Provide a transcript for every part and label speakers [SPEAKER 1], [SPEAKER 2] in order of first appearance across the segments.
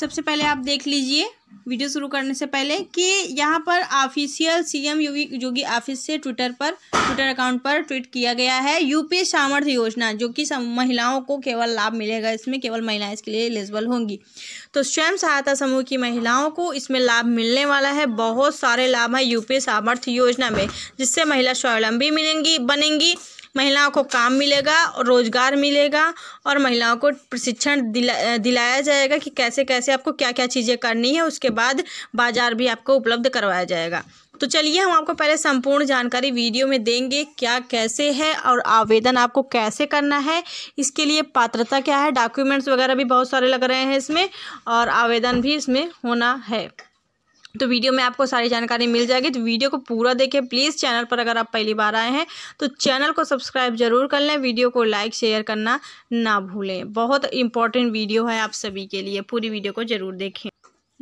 [SPEAKER 1] सबसे पहले आप देख लीजिए वीडियो शुरू करने से पहले कि यहाँ पर official CM Yogi Yogi office से ट्विटर पर ट्विटर अकाउंट पर ट्वीट किया गया है यूपी सामर्थ्य योजना जो कि महिलाओं को केवल लाभ मिलेगा इसमें केवल महिलाएं इसके लिए एलिजिबल होंगी तो स्वयं सहायता समूह की महिलाओं को इसमें लाभ मिलने वाला है बहुत सारे लाभ हैं यूपी सामर्थ्य योजना में जिससे महिला स्वावलंबी मिलेंगी बनेंगी महिलाओं को काम मिलेगा और रोज़गार मिलेगा और महिलाओं को प्रशिक्षण दिला दिलाया जाएगा कि कैसे कैसे आपको क्या क्या चीज़ें करनी है उसके बाद बाज़ार भी आपको उपलब्ध करवाया जाएगा तो चलिए हम आपको पहले संपूर्ण जानकारी वीडियो में देंगे क्या कैसे है और आवेदन आपको कैसे करना है इसके लिए पात्रता क्या है डॉक्यूमेंट्स वगैरह भी बहुत सारे लग रहे हैं इसमें और आवेदन भी इसमें होना है तो वीडियो में आपको सारी जानकारी मिल जाएगी तो वीडियो को पूरा देखें प्लीज़ चैनल पर अगर आप पहली बार आए हैं तो चैनल को सब्सक्राइब जरूर कर लें वीडियो को लाइक शेयर करना ना भूलें बहुत इंपॉर्टेंट वीडियो है आप सभी के लिए पूरी वीडियो को जरूर देखें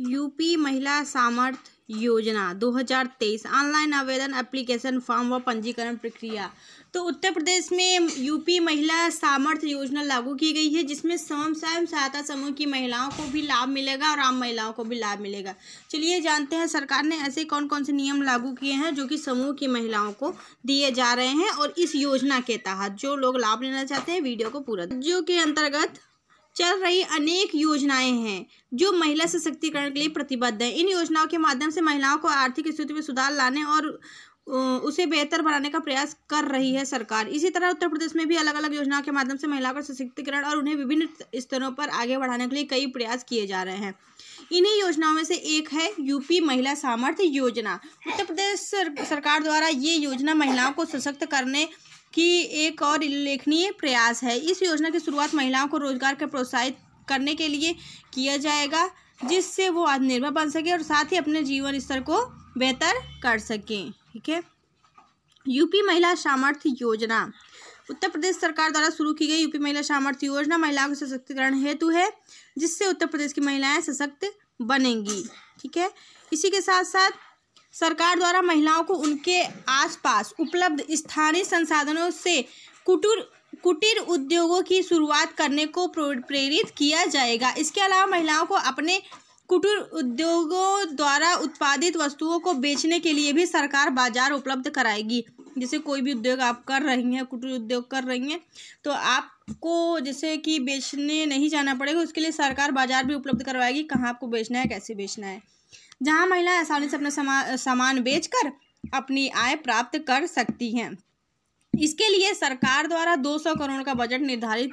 [SPEAKER 1] यूपी महिला सामर्थ्य योजना 2023 ऑनलाइन आवेदन एप्लीकेशन फॉर्म व पंजीकरण प्रक्रिया तो उत्तर प्रदेश में यूपी महिला सामर्थ्य योजना लागू की गई है जिसमें स्वयं स्वयं सहायता समूह की महिलाओं को भी लाभ मिलेगा और आम महिलाओं को भी लाभ मिलेगा चलिए जानते हैं सरकार ने ऐसे कौन कौन से नियम लागू किए हैं जो कि समूह की महिलाओं को दिए जा रहे हैं और इस योजना के तहत जो लोग लाभ लेना चाहते हैं वीडियो को पूरा जो के अंतर्गत चल रही अनेक योजनाएं हैं जो महिला सशक्तिकरण के लिए प्रतिबद्ध हैं इन योजनाओं के माध्यम से महिलाओं को आर्थिक स्थिति में सुधार लाने और उसे बेहतर बनाने का प्रयास कर रही है सरकार इसी तरह उत्तर प्रदेश में भी अलग अलग योजनाओं के माध्यम से महिलाओं का सशक्तिकरण और उन्हें विभिन्न स्तरों पर आगे बढ़ाने के लिए कई प्रयास किए जा रहे हैं इन्हीं योजनाओं में से एक है यूपी महिला सामर्थ्य योजना उत्तर प्रदेश सरकार द्वारा ये योजना महिलाओं को सशक्त करने की एक और उल्लेखनीय प्रयास है इस योजना की शुरुआत महिलाओं को रोजगार के प्रोत्साहित करने के लिए किया जाएगा जिससे वो आत्मनिर्भर बन सके और साथ ही अपने जीवन स्तर को बेहतर कर सकें ठीक है यूपी महिला सामर्थ्य योजना उत्तर प्रदेश सरकार द्वारा शुरू की गई यूपी महिला सामर्थ्य योजना महिलाओं के सशक्तिकरण हेतु है जिससे उत्तर प्रदेश की महिलाएं सशक्त बनेंगी ठीक है इसी के साथ साथ सरकार द्वारा महिलाओं को उनके आसपास उपलब्ध स्थानीय संसाधनों से कुटुर कुटीर उद्योगों की शुरुआत करने को प्रेरित किया जाएगा इसके अलावा महिलाओं को अपने कुटीर उद्योगों द्वारा उत्पादित वस्तुओं को बेचने के लिए भी सरकार बाजार उपलब्ध कराएगी जैसे कोई भी उद्योग आप कर रही हैं कुटीर उद्योग कर रही हैं तो आपको जैसे कि बेचने नहीं जाना पड़ेगा उसके लिए सरकार बाजार भी उपलब्ध करवाएगी कहाँ आपको बेचना है कैसे बेचना है जहाँ महिला आसानी से अपना समा, सामान बेचकर अपनी आय प्राप्त कर सकती हैं इसके लिए सरकार द्वारा 200 करोड़ का बजट निर्धारित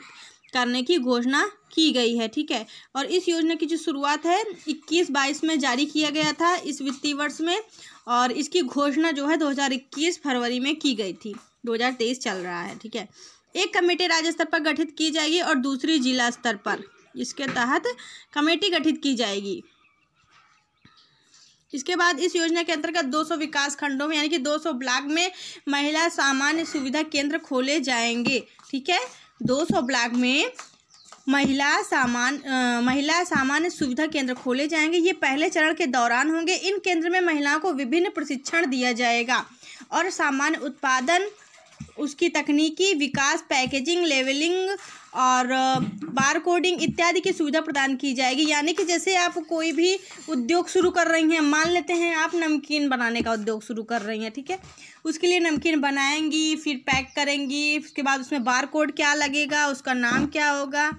[SPEAKER 1] करने की घोषणा की गई है ठीक है और इस योजना की जो शुरुआत है 21 बाईस में जारी किया गया था इस वित्तीय वर्ष में और इसकी घोषणा जो है 2021 फरवरी में की गई थी 2023 चल रहा है ठीक है एक कमेटी राज्य स्तर पर गठित की जाएगी और दूसरी जिला स्तर पर इसके तहत कमेटी गठित की जाएगी इसके बाद इस योजना के अंतर्गत 200 विकास खंडों में यानी कि 200 ब्लॉक में महिला सामान्य सुविधा केंद्र खोले जाएंगे ठीक है 200 ब्लॉक में महिला सामान आ, महिला सामान्य सुविधा केंद्र खोले जाएंगे ये पहले चरण के दौरान होंगे इन केंद्र में महिलाओं को विभिन्न प्रशिक्षण दिया जाएगा और सामान्य उत्पादन उसकी तकनीकी विकास पैकेजिंग लेवलिंग और बार कोडिंग इत्यादि की सुविधा प्रदान की जाएगी यानी कि जैसे आप कोई भी उद्योग शुरू कर रही हैं मान लेते हैं आप नमकीन बनाने का उद्योग शुरू कर रही हैं ठीक है उसके लिए नमकीन बनाएंगी फिर पैक करेंगी उसके बाद उसमें बार कोड क्या लगेगा उसका नाम क्या होगा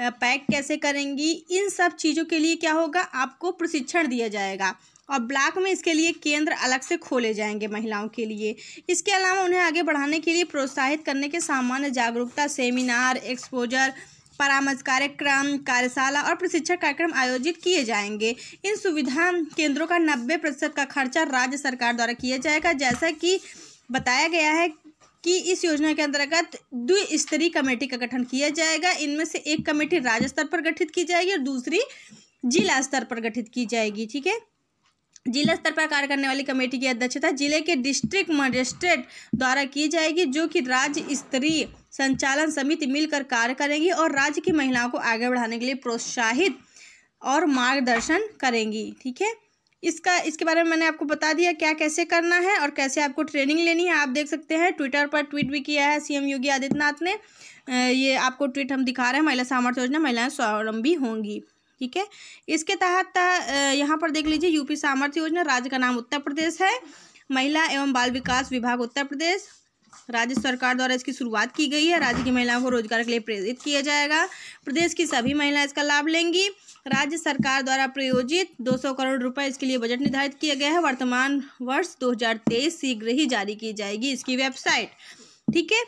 [SPEAKER 1] पैक कैसे करेंगी इन सब चीज़ों के लिए क्या होगा आपको प्रशिक्षण दिया जाएगा और ब्लॉक में इसके लिए केंद्र अलग से खोले जाएंगे महिलाओं के लिए इसके अलावा उन्हें आगे बढ़ाने के लिए प्रोत्साहित करने के सामान्य जागरूकता सेमिनार एक्सपोजर परामर्श कार्यक्रम कार्यशाला और प्रशिक्षण कार्यक्रम आयोजित किए जाएंगे इन सुविधा केंद्रों का नब्बे प्रतिशत का खर्चा राज्य सरकार द्वारा किया जाएगा जैसा कि बताया गया है कि इस योजना के अंतर्गत द्विस्तरीय कमेटी का गठन किया जाएगा इनमें से एक कमेटी राज्य स्तर पर गठित की जाएगी और दूसरी जिला स्तर पर गठित की जाएगी ठीक है जिला स्तर पर कार्य करने वाली कमेटी की अध्यक्षता जिले के डिस्ट्रिक्ट मजिस्ट्रेट द्वारा की जाएगी जो कि राज्य स्तरीय संचालन समिति मिलकर कार्य करेंगी और राज्य की महिलाओं को आगे बढ़ाने के लिए प्रोत्साहित और मार्गदर्शन करेंगी ठीक है इसका इसके बारे में मैंने आपको बता दिया क्या कैसे करना है और कैसे आपको ट्रेनिंग लेनी है आप देख सकते हैं ट्विटर पर ट्वीट भी किया है सीएम योगी आदित्यनाथ ने ये आपको ट्वीट हम दिखा रहे हैं महिला सामर्थ्य योजना महिलाएं स्वावलंबी होंगी ठीक है इसके तहत यहाँ पर देख लीजिए यूपी सामर्थ्य योजना राज्य का नाम उत्तर प्रदेश है महिला एवं बाल विकास विभाग उत्तर प्रदेश राज्य सरकार द्वारा इसकी शुरुआत की गई है राज्य की महिलाओं को रोजगार के लिए प्रेरित किया जाएगा प्रदेश की सभी महिलाएं इसका लाभ लेंगी राज्य सरकार द्वारा प्रायोजित 200 करोड़ रुपए इसके लिए बजट निर्धारित किया गया है वर्तमान वर्ष 2023 शीघ्र ही जारी की जाएगी इसकी वेबसाइट ठीक है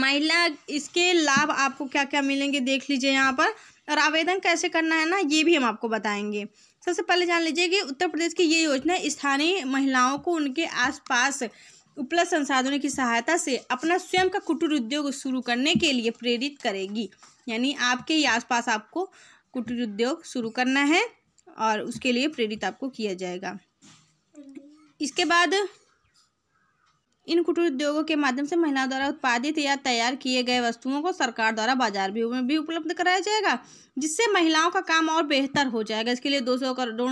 [SPEAKER 1] महिला इसके लाभ आपको क्या क्या मिलेंगे देख लीजिए यहाँ पर और आवेदन कैसे करना है ना ये भी हम आपको बताएंगे सबसे पहले जान लीजिए कि उत्तर प्रदेश की ये योजना स्थानीय महिलाओं को उनके आसपास उपलब्ध संसाधनों की सहायता से अपना स्वयं का कुटीर उद्योग शुरू करने के लिए प्रेरित करेगी यानी आपके ही आसपास आपको कुटीर उद्योग शुरू करना है और उसके लिए प्रेरित आपको किया जाएगा इसके बाद इन कुटीर उद्योगों के माध्यम से महिलाओं द्वारा उत्पादित या तैयार किए गए वस्तुओं को सरकार द्वारा बाजार भी में भी उपलब्ध कराया जाएगा जिससे महिलाओं का काम और बेहतर हो जाएगा इसके लिए 200 करोड़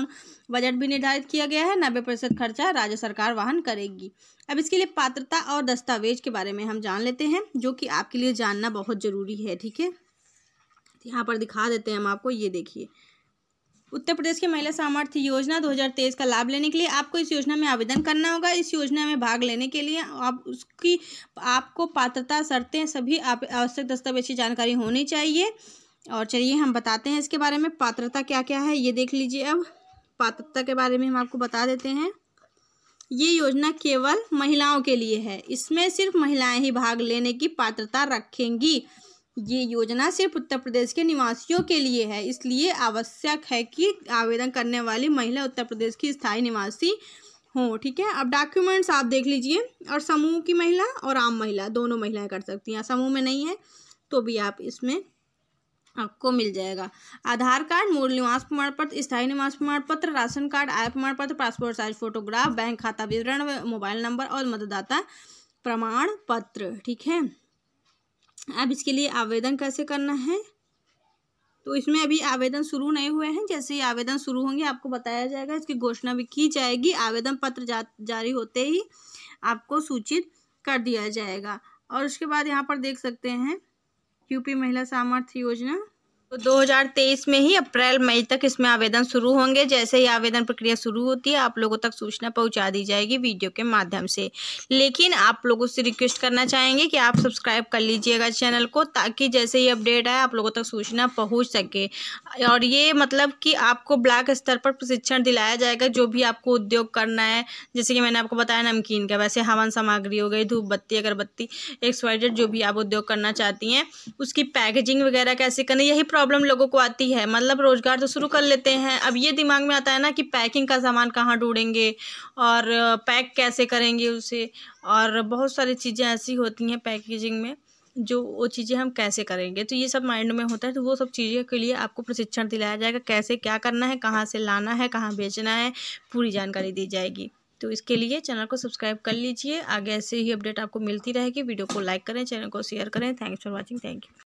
[SPEAKER 1] बजट भी निर्धारित किया गया है नब्बे प्रतिशत खर्चा राज्य सरकार वाहन करेगी अब इसके लिए पात्रता और दस्तावेज के बारे में हम जान लेते हैं जो कि आपके लिए जानना बहुत ज़रूरी है ठीक है यहाँ पर दिखा देते हैं हम आपको ये देखिए उत्तर प्रदेश की महिला सामर्थ्य योजना 2023 का लाभ लेने के लिए आपको इस योजना में आवेदन करना होगा इस योजना में भाग लेने के लिए आप उसकी आपको पात्रता शर्तें सभी आवश्यक दस्तावेज की जानकारी होनी चाहिए और चलिए हम बताते हैं इसके बारे में पात्रता क्या क्या है ये देख लीजिए अब पात्रता के बारे में हम आपको बता देते हैं ये योजना केवल महिलाओं के लिए है इसमें सिर्फ महिलाएं ही भाग लेने की पात्रता रखेंगी ये योजना सिर्फ उत्तर प्रदेश के निवासियों के लिए है इसलिए आवश्यक है कि आवेदन करने वाली महिला उत्तर प्रदेश की स्थायी निवासी हो ठीक है अब डॉक्यूमेंट्स आप देख लीजिए और समूह की महिला और आम महिला दोनों महिलाएं कर सकती हैं समूह में नहीं है तो भी आप इसमें आपको मिल जाएगा आधार कार्ड मूल निवास प्रमाण पत्र स्थायी निवास प्रमाण पत्र राशन कार्ड आय प्रमाण पत्र पासपोर्ट साइज फोटोग्राफ बैंक खाता विवरण मोबाइल नंबर और मतदाता प्रमाण पत्र ठीक है अब इसके लिए आवेदन कैसे करना है तो इसमें अभी आवेदन शुरू नहीं हुए हैं जैसे ही आवेदन शुरू होंगे आपको बताया जाएगा इसकी घोषणा भी की जाएगी आवेदन पत्र जा, जारी होते ही आपको सूचित कर दिया जाएगा और उसके बाद यहाँ पर देख सकते हैं यूपी महिला सामर्थ्य योजना तो 2023 में ही अप्रैल मई तक इसमें आवेदन शुरू होंगे जैसे ही आवेदन प्रक्रिया शुरू होती है आप लोगों तक सूचना पहुंचा दी जाएगी वीडियो के माध्यम से लेकिन आप लोगों से रिक्वेस्ट करना चाहेंगे कि आप सब्सक्राइब कर लीजिएगा चैनल को ताकि जैसे ही अपडेट आए आप लोगों तक सूचना पहुँच सके और ये मतलब कि आपको ब्लॉक स्तर पर प्रशिक्षण दिलाया जाएगा जो भी आपको उद्योग करना है जैसे कि मैंने आपको बताया नमकीन का वैसे हवन सामग्री हो गई धूप बत्ती अगरबत्ती एक्सवाइजेड जो भी आप उद्योग करना चाहती हैं उसकी पैकेजिंग वगैरह कैसे करनी यही प्रॉब्लम लोगों को आती है मतलब रोज़गार तो शुरू कर लेते हैं अब ये दिमाग में आता है ना कि पैकिंग का सामान कहाँ ढूंढेंगे और पैक कैसे करेंगे उसे और बहुत सारी चीज़ें ऐसी होती हैं पैकेजिंग में जो वो चीज़ें हम कैसे करेंगे तो ये सब माइंड में होता है तो वो सब चीज़ों के लिए आपको प्रशिक्षण दिलाया जाएगा कैसे क्या करना है कहाँ से लाना है कहाँ बेचना है पूरी जानकारी दी जाएगी तो इसके लिए चैनल को सब्सक्राइब कर लीजिए आगे ऐसे ही अपडेट आपको मिलती रहेगी वीडियो को लाइक करें चैनल को शेयर करें thanks for watching thank you